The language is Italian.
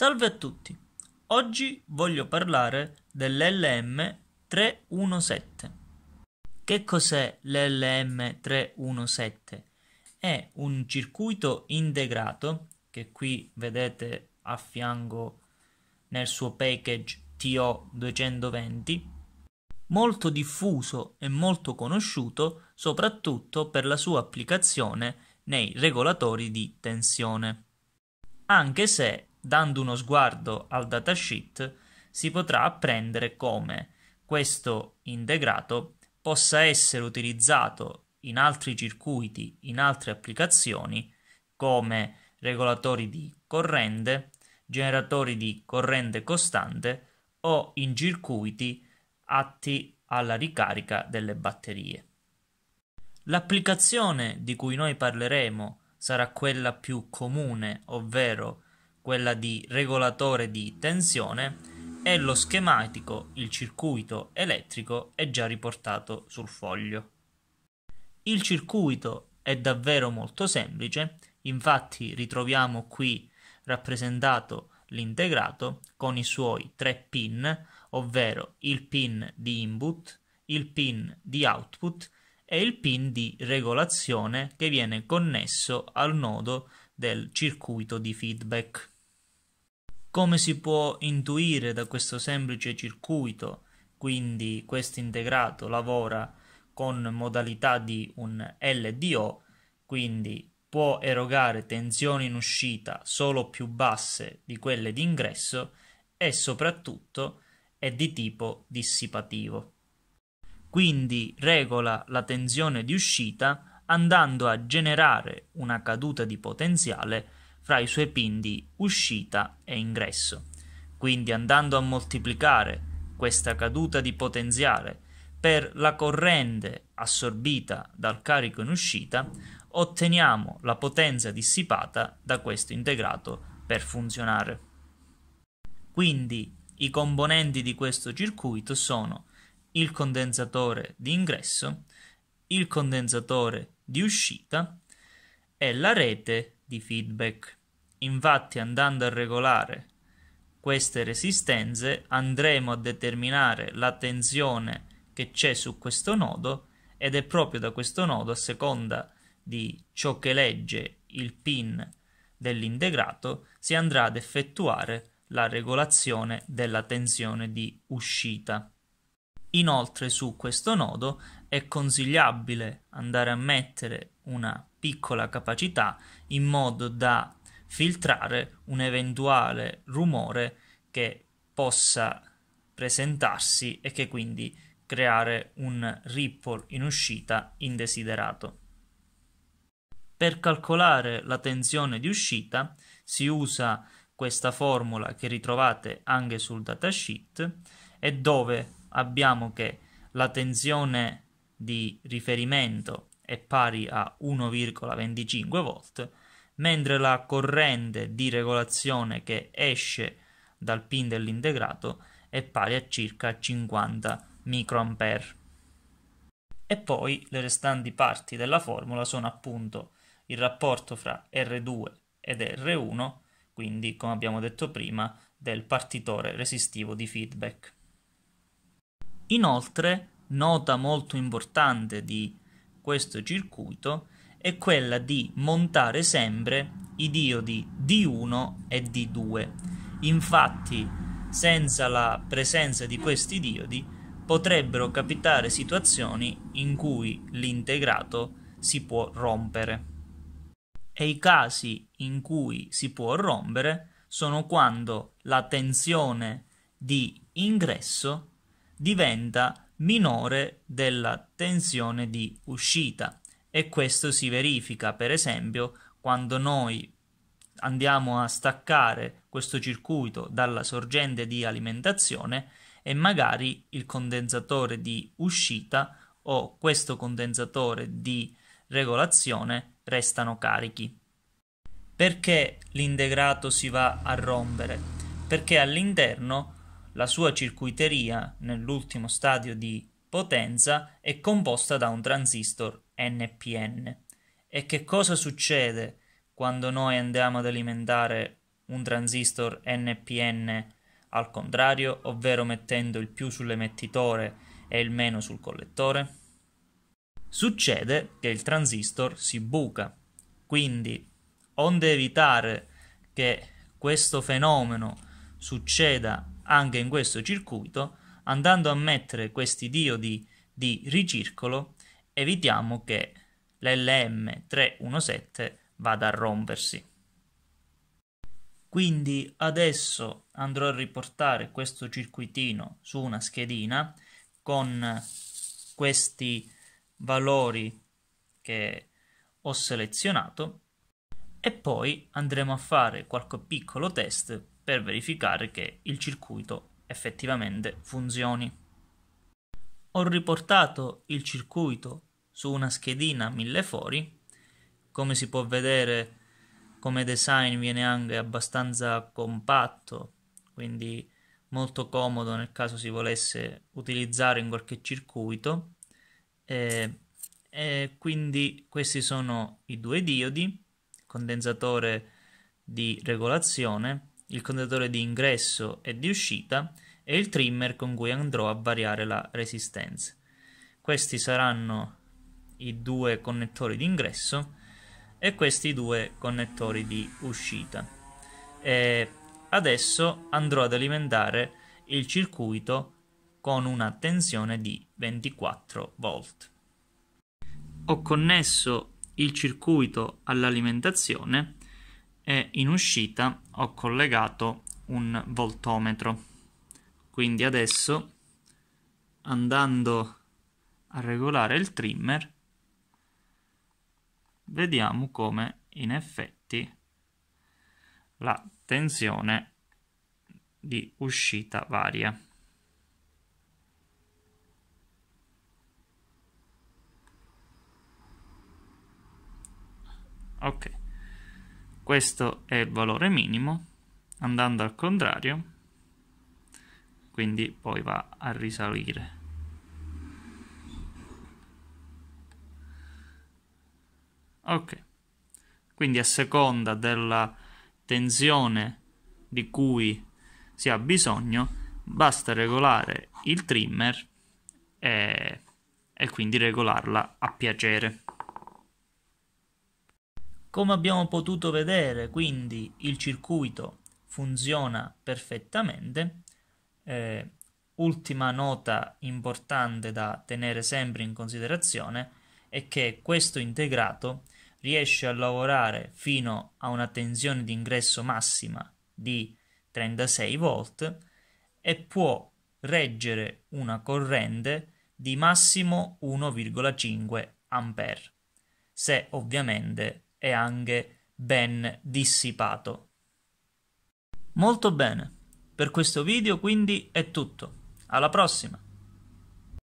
Salve a tutti, oggi voglio parlare dell'LM 317. Che cos'è l'LM 317? È un circuito integrato che qui vedete a fianco nel suo package TO220 molto diffuso e molto conosciuto soprattutto per la sua applicazione nei regolatori di tensione anche se Dando uno sguardo al datasheet si potrà apprendere come questo integrato possa essere utilizzato in altri circuiti, in altre applicazioni come regolatori di corrente, generatori di corrente costante o in circuiti atti alla ricarica delle batterie. L'applicazione di cui noi parleremo sarà quella più comune, ovvero quella di regolatore di tensione, e lo schematico, il circuito elettrico è già riportato sul foglio. Il circuito è davvero molto semplice, infatti ritroviamo qui rappresentato l'integrato con i suoi tre pin, ovvero il pin di input, il pin di output e il pin di regolazione che viene connesso al nodo del circuito di feedback. Come si può intuire da questo semplice circuito, quindi questo integrato lavora con modalità di un LDO, quindi può erogare tensioni in uscita solo più basse di quelle di ingresso e soprattutto è di tipo dissipativo. Quindi regola la tensione di uscita andando a generare una caduta di potenziale fra i suoi pin uscita e ingresso. Quindi andando a moltiplicare questa caduta di potenziale per la corrente assorbita dal carico in uscita, otteniamo la potenza dissipata da questo integrato per funzionare. Quindi i componenti di questo circuito sono il condensatore di ingresso, il condensatore di uscita e la rete di feedback. Infatti andando a regolare queste resistenze andremo a determinare la tensione che c'è su questo nodo ed è proprio da questo nodo a seconda di ciò che legge il pin dell'integrato si andrà ad effettuare la regolazione della tensione di uscita. Inoltre su questo nodo è consigliabile andare a mettere una piccola capacità in modo da filtrare un eventuale rumore che possa presentarsi e che quindi creare un ripple in uscita indesiderato. Per calcolare la tensione di uscita si usa questa formula che ritrovate anche sul datasheet e dove abbiamo che la tensione di riferimento è pari a 1,25 volt, mentre la corrente di regolazione che esce dal pin dell'integrato è pari a circa 50 microampere. E poi le restanti parti della formula sono appunto il rapporto fra R2 ed R1, quindi come abbiamo detto prima del partitore resistivo di feedback. Inoltre, nota molto importante di questo circuito è quella di montare sempre i diodi D1 e D2. Infatti, senza la presenza di questi diodi potrebbero capitare situazioni in cui l'integrato si può rompere. E i casi in cui si può rompere sono quando la tensione di ingresso diventa minore della tensione di uscita e questo si verifica per esempio quando noi andiamo a staccare questo circuito dalla sorgente di alimentazione e magari il condensatore di uscita o questo condensatore di regolazione restano carichi. Perché l'integrato si va a rompere? Perché all'interno la sua circuiteria, nell'ultimo stadio di potenza, è composta da un transistor NPN. E che cosa succede quando noi andiamo ad alimentare un transistor NPN al contrario, ovvero mettendo il più sull'emettitore e il meno sul collettore? Succede che il transistor si buca. Quindi, onde evitare che questo fenomeno succeda anche in questo circuito, andando a mettere questi diodi di ricircolo, evitiamo che l'LM317 vada a rompersi. Quindi adesso andrò a riportare questo circuitino su una schedina con questi valori che ho selezionato e poi andremo a fare qualche piccolo test per verificare che il circuito effettivamente funzioni. Ho riportato il circuito su una schedina mille fori, come si può vedere come design viene anche abbastanza compatto, quindi molto comodo nel caso si volesse utilizzare in qualche circuito. E, e quindi questi sono i due diodi, condensatore di regolazione il contatore di ingresso e di uscita e il trimmer con cui andrò a variare la resistenza. Questi saranno i due connettori di ingresso e questi due connettori di uscita. E adesso andrò ad alimentare il circuito con una tensione di 24 volt. Ho connesso il circuito all'alimentazione e in uscita ho collegato un voltometro. Quindi adesso andando a regolare il trimmer vediamo come in effetti la tensione di uscita varia. Ok questo è il valore minimo andando al contrario quindi poi va a risalire ok quindi a seconda della tensione di cui si ha bisogno basta regolare il trimmer e, e quindi regolarla a piacere come abbiamo potuto vedere, quindi il circuito funziona perfettamente. Eh, ultima nota importante da tenere sempre in considerazione è che questo integrato riesce a lavorare fino a una tensione di ingresso massima di 36 volt e può reggere una corrente di massimo 1,5 A, se ovviamente e anche ben dissipato. Molto bene, per questo video quindi è tutto. Alla prossima!